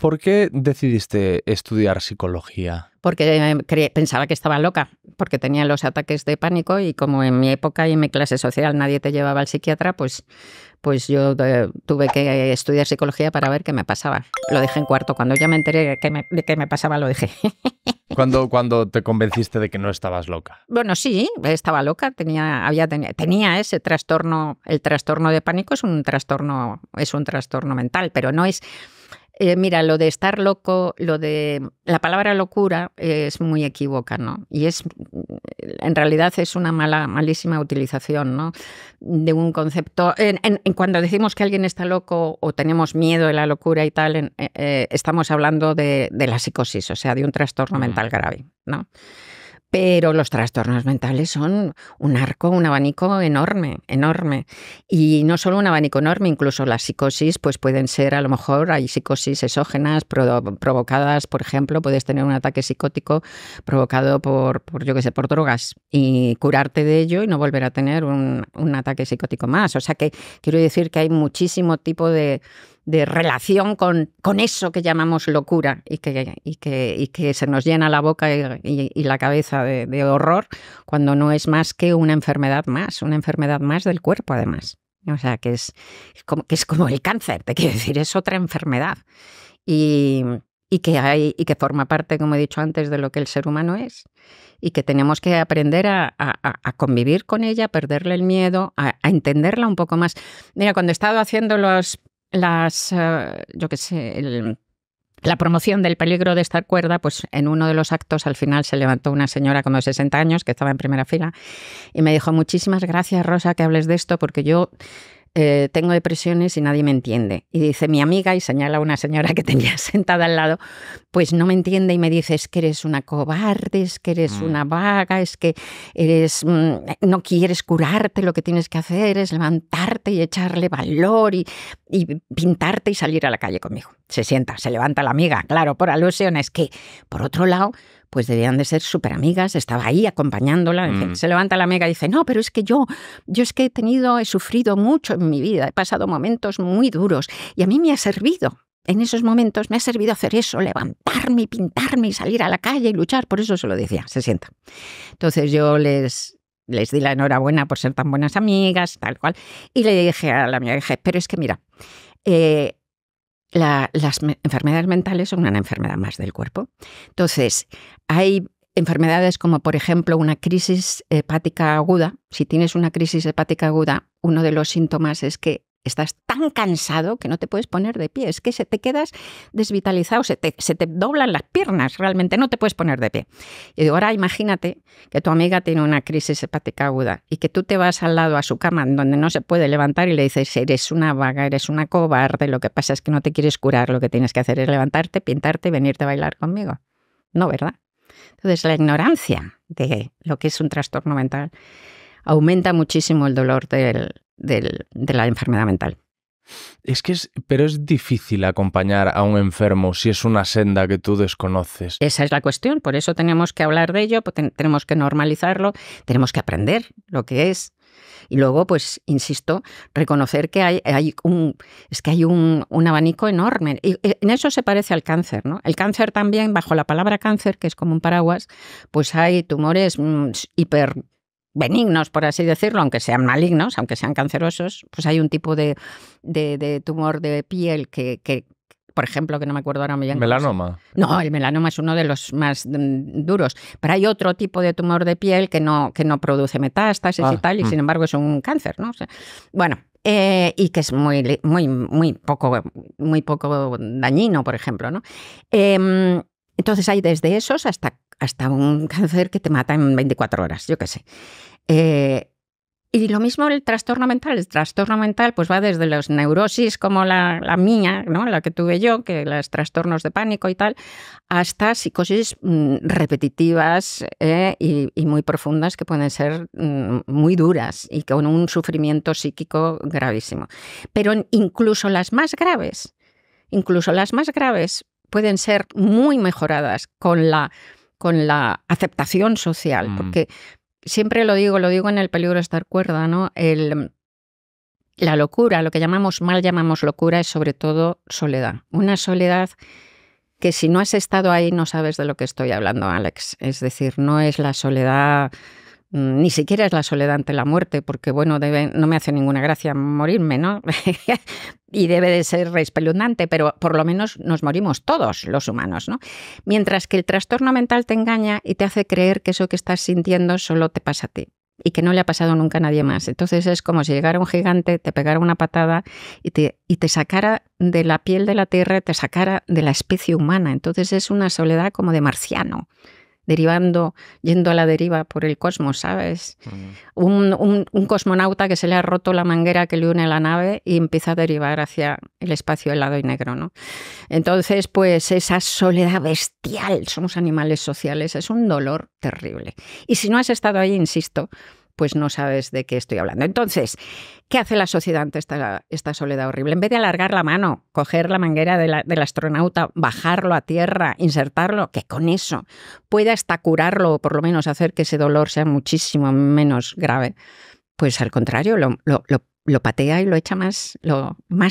¿Por qué decidiste estudiar psicología? Porque eh, pensaba que estaba loca, porque tenía los ataques de pánico y como en mi época y en mi clase social nadie te llevaba al psiquiatra, pues, pues yo eh, tuve que eh, estudiar psicología para ver qué me pasaba. Lo dejé en cuarto. Cuando ya me enteré de qué me, pasaba, lo dejé. ¿Cuándo, cuando te convenciste de que no estabas loca? Bueno, sí, estaba loca, tenía, había, ese trastorno, el trastorno de pánico es un trastorno, es un trastorno mental, pero no es, eh, mira, lo de estar loco, lo de la palabra locura es muy equívoca, ¿no? Y es, mm, en realidad es una mala, malísima utilización, ¿no? De un concepto. En, cuando decimos que alguien está loco o tenemos miedo de la locura y tal, eh, eh, estamos hablando de, la psicosis, o sea, de un trastorno mental grave, ¿no? Pero los trastornos mentales son un arco, un abanico enorme, enorme. Y no solo un abanico enorme, incluso las psicosis, pues pueden ser, a lo mejor, hay psicosis exógenas provocadas, por ejemplo, puedes tener un ataque psicótico provocado por, por yo qué sé, por drogas y curarte de ello y no volver a tener un ataque psicótico más. O sea que quiero decir que hay muchísimo tipo de, de relación con, con, eso que llamamos locura y que, y que, que se nos llena la boca y, la cabeza de, horror cuando no es más que una enfermedad más, una enfermedad más del cuerpo además. O sea, que es como, que es como el cáncer, te quiero decir, es otra enfermedad. Y, que hay, y que forma parte, como he dicho antes, de lo que el ser humano es. Y que tenemos que aprender a, convivir con ella, a perderle el miedo, a, a entenderla un poco más. Mira, cuando he estado haciendo los las, eh, yo qué sé, la promoción del peligro de esta cuerda, pues en uno de los actos al final se levantó una señora como de 60 años que estaba en primera fila y me dijo, muchísimas gracias Rosa que hables de esto porque yo eh, tengo depresiones y nadie me entiende. Y dice mi amiga, y señala a una señora que tenía sentada al lado, pues no me entiende y me dice, es que eres una cobarde, es que eres mm. una vaga, es que eres, mm, no quieres curarte, lo que tienes que hacer es levantarte y echarle valor y, y pintarte y salir a la calle conmigo. Se sienta, se levanta la amiga, claro, por alusión, es que, por otro lado, pues debían de ser súper amigas, estaba ahí acompañándola, mm. se levanta la amiga y dice, no, pero es que yo, yo es que he tenido, he sufrido mucho en mi vida, he pasado momentos muy duros y a mí me ha servido en esos momentos me ha servido hacer eso, levantarme pintarme y salir a la calle y luchar. Por eso se lo decía, se sienta. Entonces yo les, les di la enhorabuena por ser tan buenas amigas, tal cual. Y le dije a la amiga, dije, pero es que mira, eh, las enfermedades mentales son una enfermedad más del cuerpo. Entonces, hay enfermedades como, por ejemplo, una crisis hepática aguda. Si tienes una crisis hepática aguda, uno de los síntomas es que estás tan cansado que no te puedes poner de pie, es que se te quedas desvitalizado, se te, se te doblan las piernas, realmente no te puedes poner de pie. Y ahora imagínate que tu amiga tiene una crisis hepática aguda y que tú te vas al lado a su cama donde no se puede levantar y le dices, eres una vaga, eres una cobarde, lo que pasa es que no te quieres curar, lo que tienes que hacer es levantarte, pintarte y venirte a bailar conmigo. No, ¿verdad? Entonces, la ignorancia de lo que es un trastorno mental aumenta muchísimo el dolor del, de la enfermedad mental. Es que es, pero es difícil acompañar a un enfermo si es una senda que tú desconoces. Esa es la cuestión, por eso tenemos que hablar de ello, tenemos que normalizarlo, tenemos que aprender lo que es. Y luego, pues, insisto, reconocer que hay, hay un, es que hay un, abanico enorme. Y eh, en eso se parece al cáncer, ¿no? El cáncer también, bajo la palabra cáncer, que es como un paraguas, pues hay tumores mm, hiper benignos, por así decirlo, aunque sean malignos, aunque sean cancerosos, pues hay un tipo de, de, tumor de piel que, por ejemplo, que no me acuerdo ahora muy bien. ¿Melanoma? No, el melanoma es uno de los más mm, duros. Pero hay otro tipo de tumor de piel que no, que no produce metástasis y ah, tal, y mm. sin embargo es un cáncer, ¿no? bueno, eh, y que es muy, muy, muy, poco, muy poco dañino, por ejemplo, ¿no? Em, entonces hay desde esos hasta hasta un cáncer que te mata en 24 horas, yo qué sé. Eh, y lo mismo el trastorno mental. El trastorno mental pues va desde las neurosis como la, mía, ¿no? la que tuve yo, que los trastornos de pánico y tal, hasta psicosis mm, repetitivas eh, y, muy profundas que pueden ser mm, muy duras y con un sufrimiento psíquico gravísimo. Pero incluso las más graves, incluso las más graves pueden ser muy mejoradas con la con la aceptación social, mm. porque siempre lo digo, lo digo en el peligro de estar cuerda, ¿no? El, la locura, lo que llamamos mal llamamos locura, es sobre todo soledad. Una soledad que si no has estado ahí no sabes de lo que estoy hablando, Alex. Es decir, no es la soledad Mm, ni siquiera es la soledad ante la muerte, porque bueno, no me hace ninguna gracia morirme, ¿no? y debe de ser espeluznante, pero por lo menos nos morimos todos los humanos, ¿no? Mientras que el trastorno mental te engaña y te hace creer que eso que estás sintiendo solo te pasa a ti y que no le ha pasado nunca a nadie más. Entonces es como si llegara un gigante, te pegara una patada y te, y te sacara de la piel de la tierra, te sacara de la especie humana. Entonces es una soledad como de marciano derivando, yendo a la deriva por el cosmos, ¿sabes? un, un, cosmonauta que se le ha roto la manguera que le une a la nave y empieza a derivar hacia el espacio helado y negro, ¿no? Entonces, pues esa soledad bestial, somos animales sociales, es un dolor terrible. Y si no has estado ahí, insisto, pues no sabes de qué estoy hablando. Entonces, ¿qué hace la sociedad ante esta, soledad horrible? En vez de alargar la mano, coger la manguera del astronauta, bajarlo a tierra, insertarlo, que con eso pueda hasta curarlo o por lo menos hacer que ese dolor sea muchísimo menos grave, pues al contrario, lo, patea y lo echa más,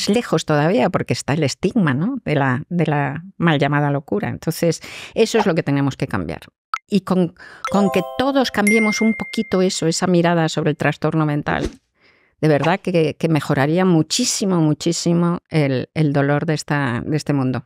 lejos todavía, porque está el estigma ¿no? de, la, de la mal llamada locura. Entonces, eso es lo que tenemos que cambiar y con, que todos cambiemos un poquito eso, esa mirada sobre el trastorno mental, de verdad que, mejoraría muchísimo, muchísimo el, el dolor de, esta, de este mundo.